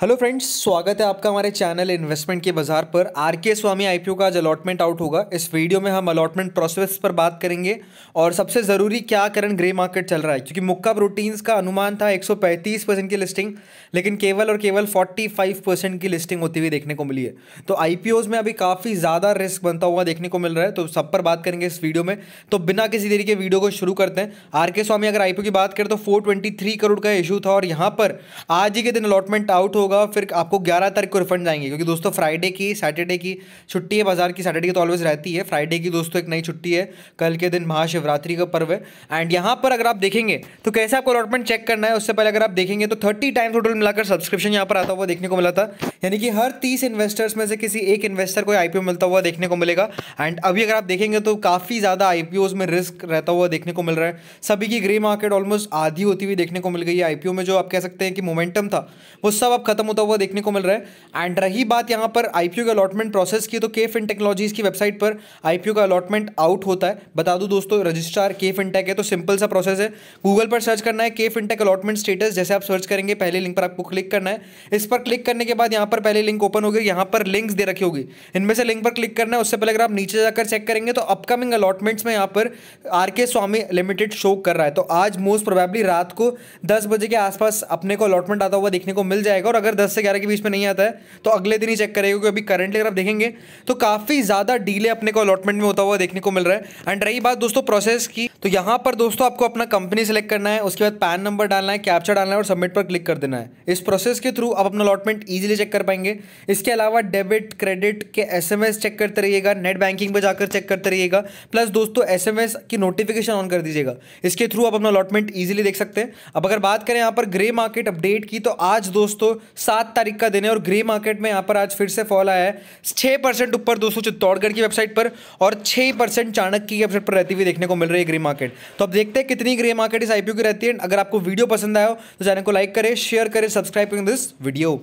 hello friends स्वागत है आपका हमारे चैनल इन्वेस्टमेंट के बाजार पर आर के स्वामी आईपीओ का आज अलॉटमेंट आउट होगा इस वीडियो में हम अलॉटमेंट प्रोसेस पर बात करेंगे और सबसे ज़रूरी क्या करण ग्रे मार्केट चल रहा है क्योंकि मुक्का प्रोटीन्स का अनुमान था 135 परसेंट की लिस्टिंग लेकिन केवल और केवल 45 परसेंट की लिस्टिंग होती हुई देखने को मिली है तो आई में अभी काफ़ी ज़्यादा रिस्क बनता हुआ देखने को मिल रहा है तो सब पर बात करेंगे इस वीडियो में तो बिना किसी देरी के वीडियो को शुरू करते हैं आर स्वामी अगर आई की बात करें तो फोर करोड़ का इशू था और यहाँ पर आज ही के दिन अलॉटमेंट आउट हो होगा फिर आपको ग्यारह तारीख को रिफंड जाएंगे क्योंकि दोस्तों फ्राइडे की सैटरडे की छुट्टी है बाजार की सैटरडे की तो ऑलवेज रहती है फ्राइडे की दोस्तों एक नई छुट्टी है कल के दिन महाशिवरात्रि का पर्व है एंड यहाँ पर अगर आप देखेंगे तो कैसे आपको अलॉटमेंट चेक करना है उससे पहले अगर आप देखेंगे तो थर्टी टाइम टोटल मिलाकर सब्सक्रिप्शन यहाँ पर आता हुआ देखने को मिला था यानी कि हर तीस इन्वेस्टर्स में से किसी एक इन्वेस्टर को आई मिलता हुआ देखने को मिलेगा एंड अभी अगर आप देखेंगे तो काफ़ी ज़्यादा आई में रिस्क रहता हुआ देखने को मिल रहा है सभी की ग्रे मार्केट ऑलमोस्ट आधी होती हुई देखने को मिल गई है आई में जो आप कह सकते हैं कि मोमेंटम था वो सब अब खत्म होता हुआ देखने को मिल रहा है एंड रही बात यहाँ पर आईपीओ के अलॉटमेंट प्रोसेस की तो के फिन टेक्नोलॉजीज की वेबसाइट पर आईपीओ का अलॉटमेंट आउट होता है बता दूँ दोस्तों रजिस्ट्रार के फिनटेक है तो सिंपल सा प्रोसेस है गूगल पर सर्च करना है के फिनटेक अलॉटमेंट स्टेटस जैसे आप सर्च करेंगे पहले लिंक पर आपको क्लिक करना है इस पर क्लिक करने के बाद यहाँ पर पहले लिंक ओपन होगी यहाँ पर लिंक्स दे रखी होगी इनमें से लिंक पर क्लिक करना है उससे पहले अगर आप नीचे जाकर चेक करेंगे तो अपकमिंग अलॉटमेंट्स में यहाँ पर आर स्वामी लिमिटेड शो कर रहा है तो आज मोस्ट प्रोबेबली रात को दस बजे के आसपास अपने को अलॉटमेंट आता हुआ देखने को मिल जाएगा और अगर 10 से 11 के बीच में नहीं आता है तो अगले दिन ही चेक करेगा क्योंकि अभी करंटली अगर आप देखेंगे तो काफ़ी ज़्यादा डीले अपने को अलॉटमेंट में होता हुआ देखने को मिल रहा है एंड रही बात दोस्तों प्रोसेस की तो यहाँ पर दोस्तों आपको अपना कंपनी सेलेक्ट करना है उसके बाद पैन नंबर डालना है कैप्चर डालना है और सबमिट पर क्लिक कर देना है इस प्रोसेस के थ्रू आप अपना अलॉटमेंट ईजिली चेक कर पाएंगे इसके अलावा डेबिट क्रेडिट के एस चेक करते रहिएगा नेट बैंकिंग पर जाकर चेक करते रहिएगा प्लस दोस्तों एस की नोटिफिकेशन ऑन कर दीजिएगा इसके थ्रू आप अपना अलॉटमेंट ईजिली देख सकते हैं अब अगर बात करें यहाँ पर ग्रे मार्केट अपडेट की तो आज दोस्तों सात तारीख का दिन है और ग्रे मार्केट में यहाँ पर आज फिर से फॉल आया है छः परसेंट ऊपर दोस्तों चित्तौड़गढ़ की वेबसाइट पर और छः परसेंट चाणक्य की वेबसाइट पर रहती हुई देखने को मिल रही है ग्रे मार्केट तो अब देखते हैं कितनी ग्रे मार्केट इस आईपीओ की रहती है अगर आपको वीडियो पसंद आया हो तो चैनल को लाइक करें शेयर करें सब्सक्राइब करें दिस वीडियो